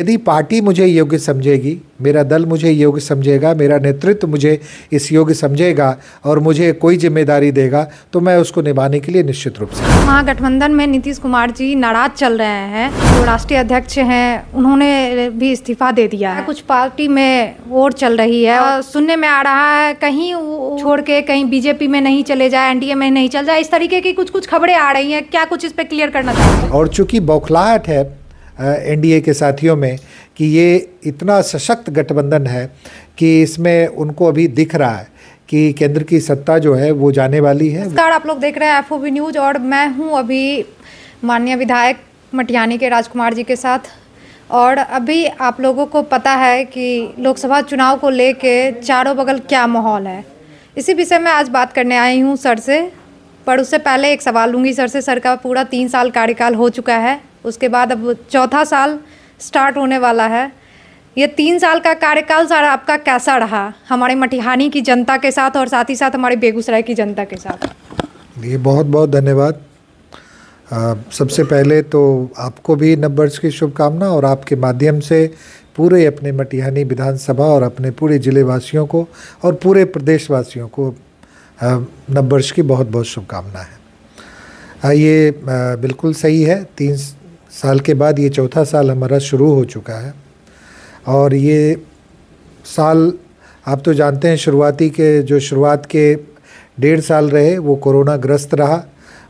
यदि पार्टी मुझे योग्य समझेगी मेरा दल मुझे योग्य समझेगा मेरा नेतृत्व मुझे इस योग्य समझेगा और मुझे कोई जिम्मेदारी देगा तो मैं उसको निभाने के लिए निश्चित रूप से महागठबंधन में नीतीश कुमार जी नाराज चल रहे हैं जो राष्ट्रीय अध्यक्ष हैं उन्होंने भी इस्तीफा दे दिया है कुछ पार्टी में वोट चल रही है और सुनने में आ रहा है कहीं छोड़ के कहीं बीजेपी में नहीं चले जाए एनडीए में नहीं चल जाए इस तरीके की कुछ कुछ खबरें आ रही है क्या कुछ इस पर क्लियर करना चाहिए और चूंकि बौखलाहट है एनडीए के साथियों में कि ये इतना सशक्त गठबंधन है कि इसमें उनको अभी दिख रहा है कि केंद्र की सत्ता जो है वो जाने वाली है आप लोग देख रहे हैं एफ न्यूज और मैं हूँ अभी माननीय विधायक मटियानी के राजकुमार जी के साथ और अभी आप लोगों को पता है कि लोकसभा चुनाव को लेके चारों बगल क्या माहौल है इसी विषय में आज बात करने आई हूँ सर से पर उससे पहले एक सवाल लूँगी सर से सर का पूरा तीन साल कार्यकाल हो चुका है उसके बाद अब चौथा साल स्टार्ट होने वाला है ये तीन साल का कार्यकाल सर आपका कैसा रहा हमारे मटिहानी की जनता के साथ और साथ ही साथ हमारे बेगूसराय की जनता के साथ ये बहुत बहुत धन्यवाद सबसे पहले तो आपको भी वर्ष की शुभकामना और आपके माध्यम से पूरे अपने मटिहानी विधानसभा और अपने पूरे जिले वासियों को और पूरे प्रदेशवासियों को वर्ष की बहुत बहुत शुभकामनाएँ ये बिल्कुल सही है तीन साल के बाद ये चौथा साल हमारा शुरू हो चुका है और ये साल आप तो जानते हैं शुरुआती के जो शुरुआत के डेढ़ साल रहे वो कोरोना ग्रस्त रहा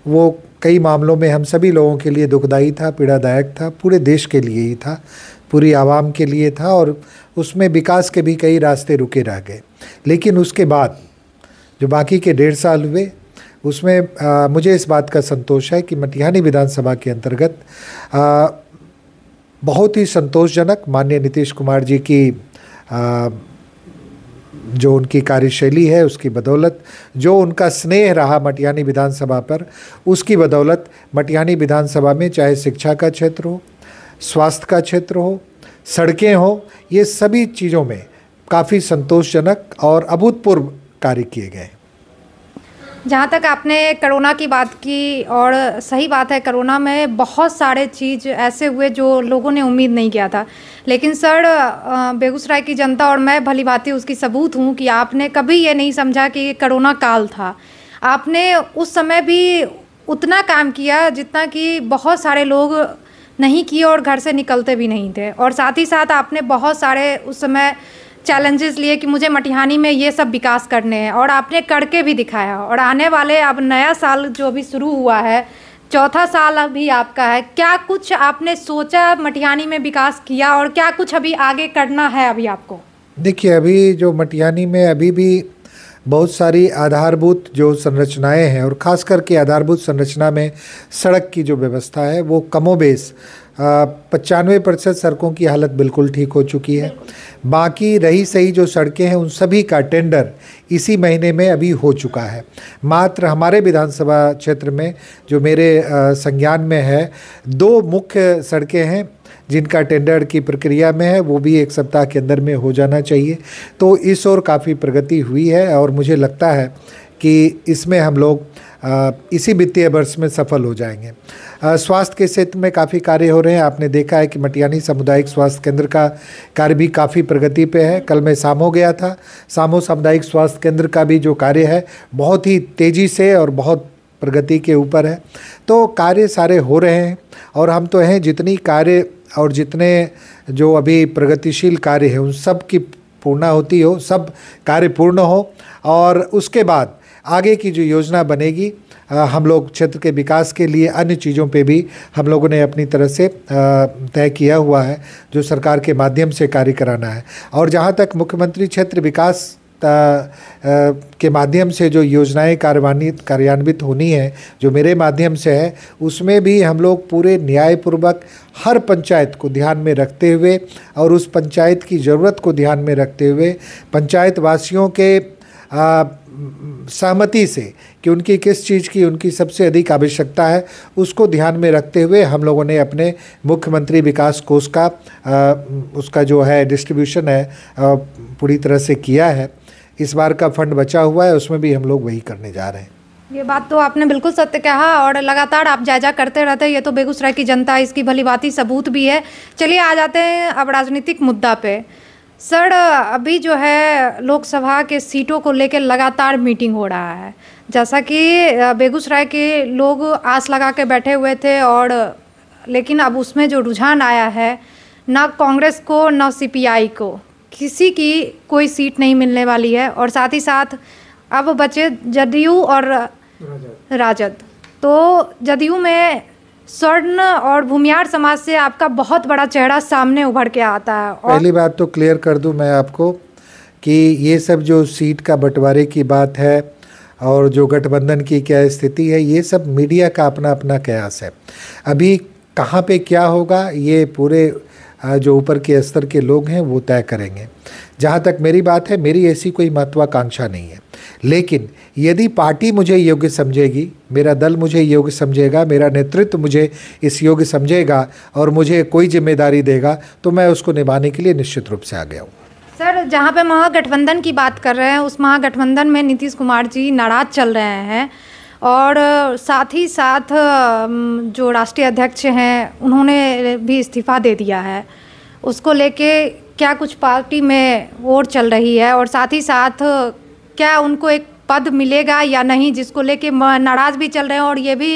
वो कई मामलों में हम सभी लोगों के लिए दुखदायी था पीड़ादायक था पूरे देश के लिए ही था पूरी आवाम के लिए था और उसमें विकास के भी कई रास्ते रुके रह गए लेकिन उसके बाद जो बाकी के डेढ़ साल हुए उसमें आ, मुझे इस बात का संतोष है कि मटिहानी विधानसभा के अंतर्गत आ, बहुत ही संतोषजनक माननीय नीतीश कुमार जी की आ, जो उनकी कार्यशैली है उसकी बदौलत जो उनका स्नेह रहा मटियानी विधानसभा पर उसकी बदौलत मटियानी विधानसभा में चाहे शिक्षा का क्षेत्र हो स्वास्थ्य का क्षेत्र हो सड़कें हो ये सभी चीज़ों में काफ़ी संतोषजनक और अभूतपूर्व कार्य किए गए जहाँ तक आपने करोना की बात की और सही बात है करोना में बहुत सारे चीज़ ऐसे हुए जो लोगों ने उम्मीद नहीं किया था लेकिन सर बेगूसराय की जनता और मैं भली भांति उसकी सबूत हूँ कि आपने कभी ये नहीं समझा कि करोना काल था आपने उस समय भी उतना काम किया जितना कि बहुत सारे लोग नहीं किए और घर से निकलते भी नहीं थे और साथ ही साथ आपने बहुत सारे उस समय चैलेंजेस लिए कि मुझे मटिहानी में ये सब विकास करने हैं और आपने करके भी दिखाया और आने वाले अब नया साल जो अभी शुरू हुआ है चौथा साल अभी आपका है क्या कुछ आपने सोचा मटिहानी में विकास किया और क्या कुछ अभी आगे करना है अभी आपको देखिए अभी जो मटिहानी में अभी भी बहुत सारी आधारभूत जो संरचनाएं हैं और ख़ास करके आधारभूत संरचना में सड़क की जो व्यवस्था है वो कमोबेश पचानवे प्रतिशत सड़कों की हालत बिल्कुल ठीक हो चुकी है बाकी रही सही जो सड़कें हैं उन सभी का टेंडर इसी महीने में अभी हो चुका है मात्र हमारे विधानसभा क्षेत्र में जो मेरे संज्ञान में है दो मुख्य सड़कें हैं जिनका टेंडर की प्रक्रिया में है वो भी एक सप्ताह के अंदर में हो जाना चाहिए तो इस ओर काफ़ी प्रगति हुई है और मुझे लगता है कि इसमें हम लोग इसी वित्तीय वर्ष में सफल हो जाएंगे स्वास्थ्य के क्षेत्र में काफ़ी कार्य हो रहे हैं आपने देखा है कि मटियानी सामुदायिक स्वास्थ्य केंद्र का कार्य भी काफ़ी प्रगति पे है कल मैं सामो गया था सामो सामुदायिक स्वास्थ्य केंद्र का भी जो कार्य है बहुत ही तेज़ी से और बहुत प्रगति के ऊपर है तो कार्य सारे हो रहे हैं और हम तो हैं जितनी कार्य और जितने जो अभी प्रगतिशील कार्य हैं उन सब की पूर्ण होती हो सब कार्य पूर्ण हो और उसके बाद आगे की जो योजना बनेगी हम लोग क्षेत्र के विकास के लिए अन्य चीज़ों पे भी हम लोगों ने अपनी तरह से तय किया हुआ है जो सरकार के माध्यम से कार्य कराना है और जहाँ तक मुख्यमंत्री क्षेत्र विकास आ, के माध्यम से जो योजनाएं कार्यान्वित कार्यान्वित होनी है जो मेरे माध्यम से है उसमें भी हम लोग पूरे न्यायपूर्वक हर पंचायत को ध्यान में रखते हुए और उस पंचायत की ज़रूरत को ध्यान में रखते हुए पंचायत वासियों के आ, सहमति से कि उनकी किस चीज़ की उनकी सबसे अधिक आवश्यकता है उसको ध्यान में रखते हुए हम लोगों ने अपने मुख्यमंत्री विकास कोष का आ, उसका जो है डिस्ट्रीब्यूशन है आ, पूरी तरह से किया है इस बार का फंड बचा हुआ है उसमें भी हम लोग वही करने जा रहे हैं ये बात तो आपने बिल्कुल सत्य कहा और लगातार आप जायजा करते रहते हैं ये तो बेगूसराय की जनता इसकी भली सबूत भी है चलिए आ जाते हैं अब राजनीतिक मुद्दा पे सर अभी जो है लोकसभा के सीटों को लेकर लगातार मीटिंग हो रहा है जैसा कि बेगूसराय के लोग आस लगा के बैठे हुए थे और लेकिन अब उसमें जो रुझान आया है ना कांग्रेस को ना सीपीआई को किसी की कोई सीट नहीं मिलने वाली है और साथ ही साथ अब बचे जदयू और राजद तो जदयू में स्वर्ण और भूमियार समाज से आपका बहुत बड़ा चेहरा सामने उभर के आता है और पहली बात तो क्लियर कर दूं मैं आपको कि ये सब जो सीट का बंटवारे की बात है और जो गठबंधन की क्या स्थिति है ये सब मीडिया का अपना अपना कयास है अभी कहाँ पे क्या होगा ये पूरे जो ऊपर के स्तर के लोग हैं वो तय करेंगे जहाँ तक मेरी बात है मेरी ऐसी कोई महत्वाकांक्षा नहीं है लेकिन यदि पार्टी मुझे योग्य समझेगी मेरा दल मुझे योग्य समझेगा मेरा नेतृत्व मुझे इस योग्य समझेगा और मुझे कोई जिम्मेदारी देगा तो मैं उसको निभाने के लिए निश्चित रूप से आ गया हूँ सर जहाँ पे महागठबंधन की बात कर रहे हैं उस महागठबंधन में नीतीश कुमार जी नाराज चल रहे हैं और साथ ही साथ जो राष्ट्रीय अध्यक्ष हैं उन्होंने भी इस्तीफा दे दिया है उसको लेके क्या कुछ पार्टी में वोट चल रही है और साथ ही साथ क्या उनको एक पद मिलेगा या नहीं जिसको लेके नाराज भी चल रहे हैं और ये भी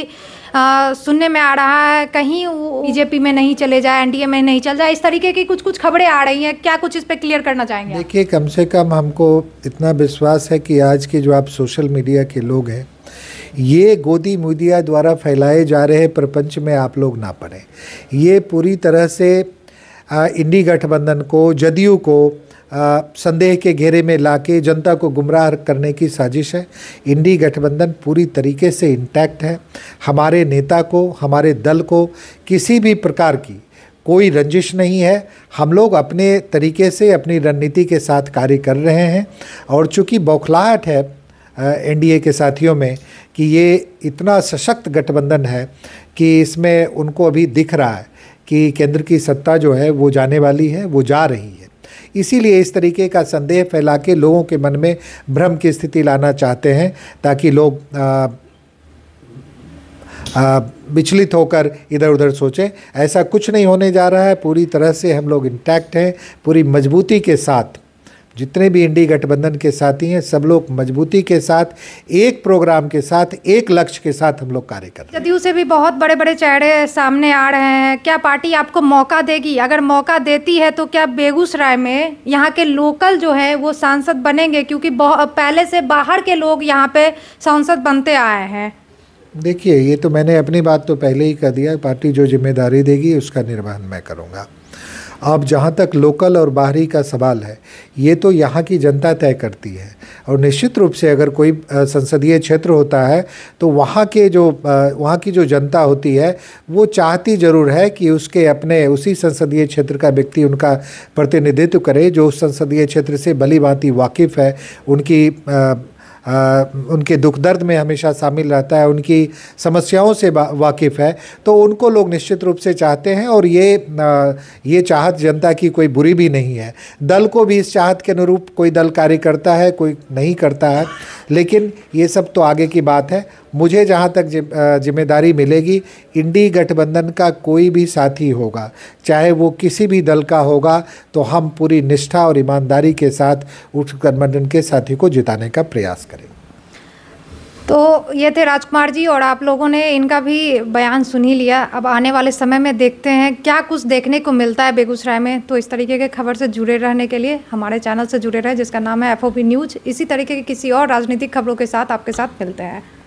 आ, सुनने में आ रहा है कहीं बीजेपी में नहीं चले जाए एनडीए में नहीं चल जाए इस तरीके की कुछ कुछ खबरें आ रही हैं क्या कुछ इस पर क्लियर करना चाहेंगे देखिए कम से कम हमको इतना विश्वास है कि आज के जो आप सोशल मीडिया के लोग हैं ये गोदी मीडिया द्वारा फैलाए जा रहे प्रपंच में आप लोग ना पढ़ें ये पूरी तरह से इंडी गठबंधन को जदयू को संदेह के घेरे में लाके जनता को गुमराह करने की साजिश है इंडी गठबंधन पूरी तरीके से इंटैक्ट है हमारे नेता को हमारे दल को किसी भी प्रकार की कोई रंजिश नहीं है हम लोग अपने तरीके से अपनी रणनीति के साथ कार्य कर रहे हैं और चूँकि बौखलाहट है एनडीए के साथियों में कि ये इतना सशक्त गठबंधन है कि इसमें उनको अभी दिख रहा है कि केंद्र की सत्ता जो है वो जाने वाली है वो जा रही है इसीलिए इस तरीके का संदेह फैला के लोगों के मन में भ्रम की स्थिति लाना चाहते हैं ताकि लोग विचलित होकर इधर उधर सोचें ऐसा कुछ नहीं होने जा रहा है पूरी तरह से हम लोग इंटैक्ट हैं पूरी मजबूती के साथ जितने भी इंडी गठबंधन के साथी हैं सब लोग मजबूती के साथ एक प्रोग्राम के साथ एक लक्ष्य के साथ हम लोग कार्य कर रहे हैं जदयू से भी बहुत बड़े बड़े चेहरे सामने आ रहे हैं क्या पार्टी आपको मौका देगी अगर मौका देती है तो क्या बेगूसराय में यहाँ के लोकल जो है वो सांसद बनेंगे क्योंकि पहले से बाहर के लोग यहाँ पे सांसद बनते आए हैं देखिए ये तो मैंने अपनी बात तो पहले ही कह दिया पार्टी जो जिम्मेदारी देगी उसका निर्वहन मैं करूँगा अब जहाँ तक लोकल और बाहरी का सवाल है ये तो यहाँ की जनता तय करती है और निश्चित रूप से अगर कोई संसदीय क्षेत्र होता है तो वहाँ के जो वहाँ की जो जनता होती है वो चाहती ज़रूर है कि उसके अपने उसी संसदीय क्षेत्र का व्यक्ति उनका प्रतिनिधित्व करे जो उस संसदीय क्षेत्र से भली भांति वाकिफ़ है उनकी आ, उनके दुख दर्द में हमेशा शामिल रहता है उनकी समस्याओं से वाकिफ़ है तो उनको लोग निश्चित रूप से चाहते हैं और ये आ, ये चाहत जनता की कोई बुरी भी नहीं है दल को भी इस चाहत के अनुरूप कोई दल कार्य करता है कोई नहीं करता है लेकिन ये सब तो आगे की बात है मुझे जहाँ तक जिम्मेदारी मिलेगी इंडी गठबंधन का कोई भी साथी होगा चाहे वो किसी भी दल का होगा तो हम पूरी निष्ठा और ईमानदारी के साथ उस गठबंधन के साथी को जिताने का प्रयास करेंगे तो ये थे राजकुमार जी और आप लोगों ने इनका भी बयान सुन ही लिया अब आने वाले समय में देखते हैं क्या कुछ देखने को मिलता है बेगूसराय में तो इस तरीके के खबर से जुड़े रहने के लिए हमारे चैनल से जुड़े रहें जिसका नाम है एफ न्यूज़ इसी तरीके की किसी और राजनीतिक खबरों के साथ आपके साथ मिलते हैं